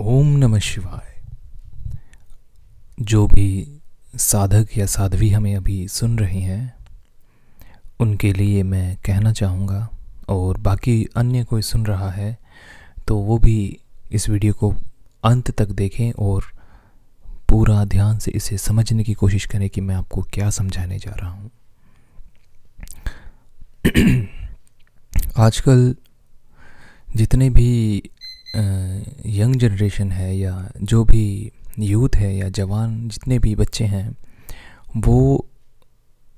ओम नमः शिवाय जो भी साधक या साध्वी हमें अभी सुन रहे हैं उनके लिए मैं कहना चाहूँगा और बाकी अन्य कोई सुन रहा है तो वो भी इस वीडियो को अंत तक देखें और पूरा ध्यान से इसे समझने की कोशिश करें कि मैं आपको क्या समझाने जा रहा हूँ आजकल जितने भी यंग जनरेशन है या जो भी यूथ है या जवान जितने भी बच्चे हैं वो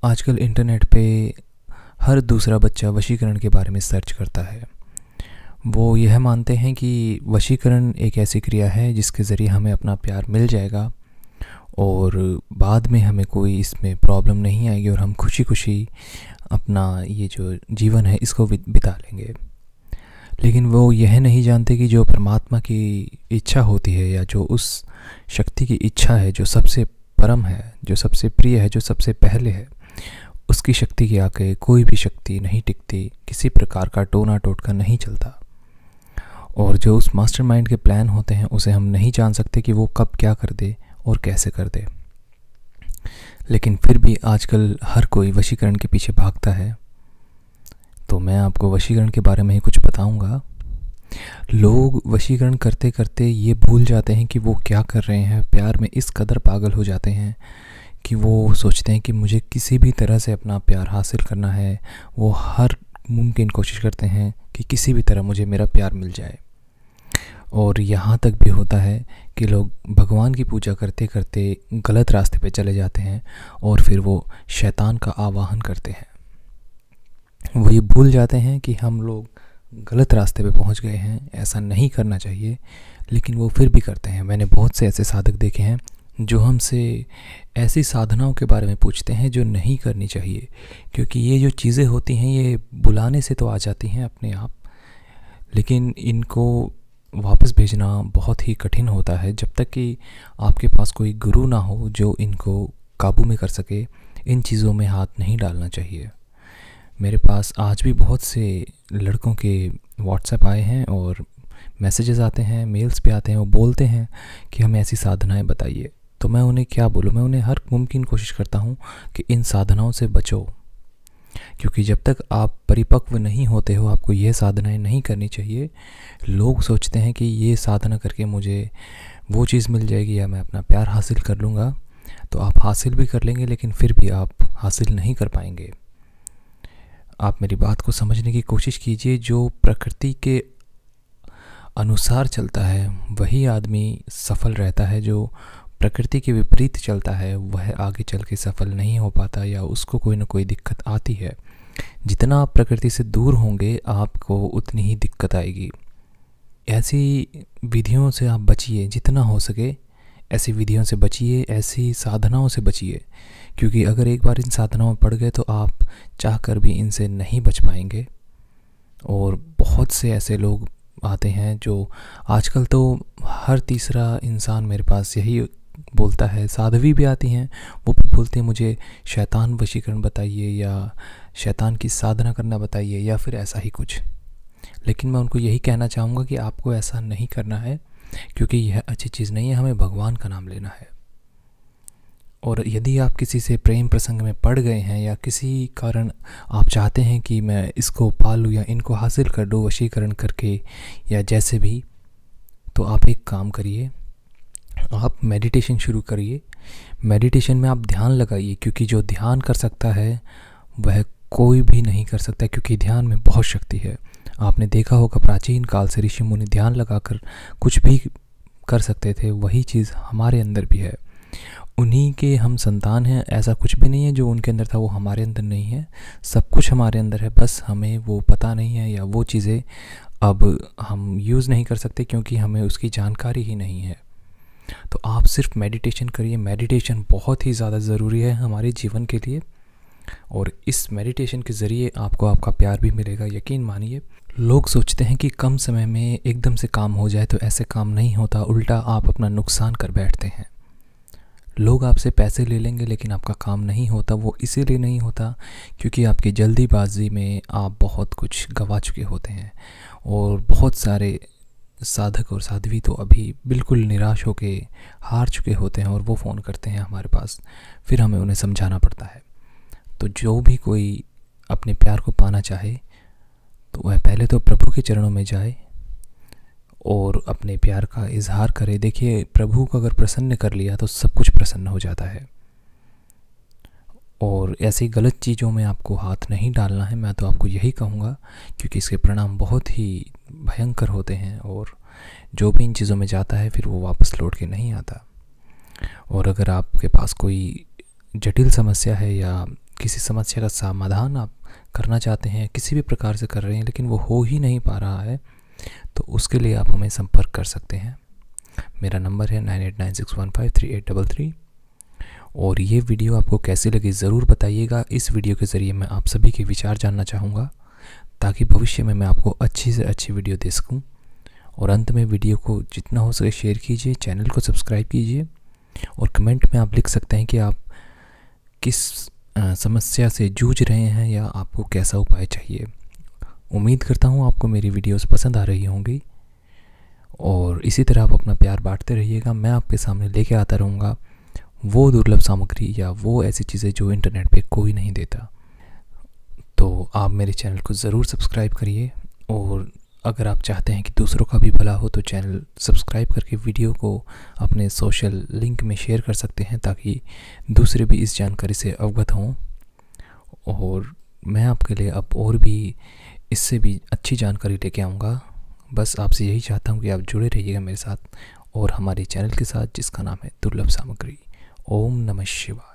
आजकल इंटरनेट पे हर दूसरा बच्चा वशीकरण के बारे में सर्च करता है वो यह मानते हैं कि वशीकरण एक ऐसी क्रिया है जिसके ज़रिए हमें अपना प्यार मिल जाएगा और बाद में हमें कोई इसमें प्रॉब्लम नहीं आएगी और हम खुशी खुशी अपना ये जो जीवन है इसको बिता लेंगे लेकिन वो यह नहीं जानते कि जो परमात्मा की इच्छा होती है या जो उस शक्ति की इच्छा है जो सबसे परम है जो सबसे प्रिय है जो सबसे पहले है उसकी शक्ति के आके कोई भी शक्ति नहीं टिकती किसी प्रकार का टोना टोटका नहीं चलता और जो उस मास्टरमाइंड के प्लान होते हैं उसे हम नहीं जान सकते कि वो कब क्या कर दे और कैसे कर दे लेकिन फिर भी आजकल हर कोई वशीकरण के पीछे भागता है तो मैं आपको वशीकरण के बारे में ही कुछ बताऊंगा लोग वशीकरण करते करते ये भूल जाते हैं कि वो क्या कर रहे हैं प्यार में इस कदर पागल हो जाते हैं कि वो सोचते हैं कि मुझे किसी भी तरह से अपना प्यार हासिल करना है वो हर मुमकिन कोशिश करते हैं कि किसी भी तरह मुझे मेरा प्यार मिल जाए और यहाँ तक भी होता है कि लोग भगवान की पूजा करते करते गलत रास्ते पे चले जाते हैं और फिर वो शैतान का आवाहन करते हैं वो ये भूल जाते हैं कि हम लोग गलत रास्ते पे पहुंच गए हैं ऐसा नहीं करना चाहिए लेकिन वो फिर भी करते हैं मैंने बहुत से ऐसे साधक देखे हैं जो हमसे ऐसी साधनाओं के बारे में पूछते हैं जो नहीं करनी चाहिए क्योंकि ये जो चीज़ें होती हैं ये बुलाने से तो आ जाती हैं अपने आप लेकिन इनको वापस भेजना बहुत ही कठिन होता है जब तक कि आपके पास कोई गुरु ना हो जो इनको काबू में कर सके इन चीज़ों में हाथ नहीं डालना चाहिए मेरे पास आज भी बहुत से लड़कों के व्हाट्सएप आए हैं और मैसेजेस आते हैं मेल्स पे आते हैं वो बोलते हैं कि हमें ऐसी साधनाएं बताइए तो मैं उन्हें क्या बोलूँ मैं उन्हें हर मुमकिन कोशिश करता हूँ कि इन साधनाओं से बचो क्योंकि जब तक आप परिपक्व नहीं होते हो आपको ये साधनाएं नहीं करनी चाहिए लोग सोचते हैं कि ये साधना करके मुझे वो चीज़ मिल जाएगी या मैं अपना प्यार हासिल कर लूँगा तो आप हासिल भी कर लेंगे लेकिन फिर भी आप हासिल नहीं कर पाएंगे आप मेरी बात को समझने की कोशिश कीजिए जो प्रकृति के अनुसार चलता है वही आदमी सफल रहता है जो प्रकृति के विपरीत चलता है वह आगे चल के सफल नहीं हो पाता या उसको कोई ना कोई दिक्कत आती है जितना आप प्रकृति से दूर होंगे आपको उतनी ही दिक्कत आएगी ऐसी विधियों से आप बचिए जितना हो सके ऐसी विधियों से बचिए ऐसी साधनाओं से बचिए क्योंकि अगर एक बार इन साधनाओं में पड़ गए तो आप चाह कर भी इनसे नहीं बच पाएंगे और बहुत से ऐसे लोग आते हैं जो आजकल तो हर तीसरा इंसान मेरे पास यही बोलता है साधवी भी आती हैं वो भी बोलते हैं मुझे शैतान वशीकरण बताइए या शैतान की साधना करना बताइए या फिर ऐसा ही कुछ लेकिन मैं उनको यही कहना चाहूँगा कि आपको ऐसा नहीं करना है क्योंकि यह अच्छी चीज़ नहीं है हमें भगवान का नाम लेना है और यदि आप किसी से प्रेम प्रसंग में पड़ गए हैं या किसी कारण आप चाहते हैं कि मैं इसको पालूँ या इनको हासिल कर लूँ वशीकरण करके या जैसे भी तो आप एक काम करिए आप मेडिटेशन शुरू करिए मेडिटेशन में आप ध्यान लगाइए क्योंकि जो ध्यान कर सकता है वह कोई भी नहीं कर सकता क्योंकि ध्यान में बहुत शक्ति है आपने देखा होगा प्राचीन काल से ऋषि मुनि ध्यान लगाकर कुछ भी कर सकते थे वही चीज़ हमारे अंदर भी है उन्हीं के हम संतान हैं ऐसा कुछ भी नहीं है जो उनके अंदर था वो हमारे अंदर नहीं है सब कुछ हमारे अंदर है बस हमें वो पता नहीं है या वो चीज़ें अब हम यूज़ नहीं कर सकते क्योंकि हमें उसकी जानकारी ही नहीं है तो आप सिर्फ मेडिटेशन करिए मेडिटेशन बहुत ही ज़्यादा ज़रूरी है हमारे जीवन के लिए और इस मेडिटेशन के ज़रिए आपको आपका प्यार भी मिलेगा यकीन मानिए लोग सोचते हैं कि कम समय में एकदम से काम हो जाए तो ऐसे काम नहीं होता उल्टा आप अपना नुकसान कर बैठते हैं लोग आपसे पैसे ले लेंगे लेकिन आपका काम नहीं होता वो इसीलिए नहीं होता क्योंकि आपकी जल्दीबाजी में आप बहुत कुछ गवा चुके होते हैं और बहुत सारे साधक और साध्वी तो अभी बिल्कुल निराश के हार चुके होते हैं और वो फ़ोन करते हैं हमारे पास फिर हमें उन्हें समझाना पड़ता है तो जो भी कोई अपने प्यार को पाना चाहे तो वह पहले तो प्रभु के चरणों में जाए और अपने प्यार का इजहार करे देखिए प्रभु को अगर प्रसन्न कर लिया तो सब कुछ प्रसन्न हो जाता है और ऐसी गलत चीज़ों में आपको हाथ नहीं डालना है मैं तो आपको यही कहूँगा क्योंकि इसके परिणाम बहुत ही भयंकर होते हैं और जो भी इन चीज़ों में जाता है फिर वो वापस लौट के नहीं आता और अगर आपके पास कोई जटिल समस्या है या किसी समस्या का समाधान आप करना चाहते हैं किसी भी प्रकार से कर रहे हैं लेकिन वो हो ही नहीं पा रहा है तो उसके लिए आप हमें संपर्क कर सकते हैं मेरा नंबर है nine eight nine six one five three eight double three और ये वीडियो आपको कैसी लगी ज़रूर बताइएगा इस वीडियो के ज़रिए मैं आप सभी के विचार जानना चाहूँगा ताकि भविष्य में मैं आपको अच्छी से अच्छी वीडियो दे सकूँ और अंत में वीडियो को जितना हो सके शेयर कीजिए चैनल को सब्सक्राइब कीजिए और कमेंट में आप लिख सकते हैं कि आप किस समस्या से जूझ रहे हैं या आपको कैसा उपाय चाहिए उम्मीद करता हूँ आपको मेरी वीडियोस पसंद आ रही होंगी और इसी तरह आप अपना प्यार बांटते रहिएगा मैं आपके सामने लेके आता रहूँगा वो दुर्लभ सामग्री या वो ऐसी चीज़ें जो इंटरनेट पे कोई नहीं देता तो आप मेरे चैनल को ज़रूर सब्सक्राइब करिए और अगर आप चाहते हैं कि दूसरों का भी भला हो तो चैनल सब्सक्राइब करके वीडियो को अपने सोशल लिंक में शेयर कर सकते हैं ताकि दूसरे भी इस जानकारी से अवगत हों और मैं आपके लिए अब और भी इससे भी अच्छी जानकारी लेके आऊँगा बस आपसे यही चाहता हूँ कि आप जुड़े रहिएगा मेरे साथ और हमारे चैनल के साथ जिसका नाम है दुर्लभ सामग्री ओम नमः शिवा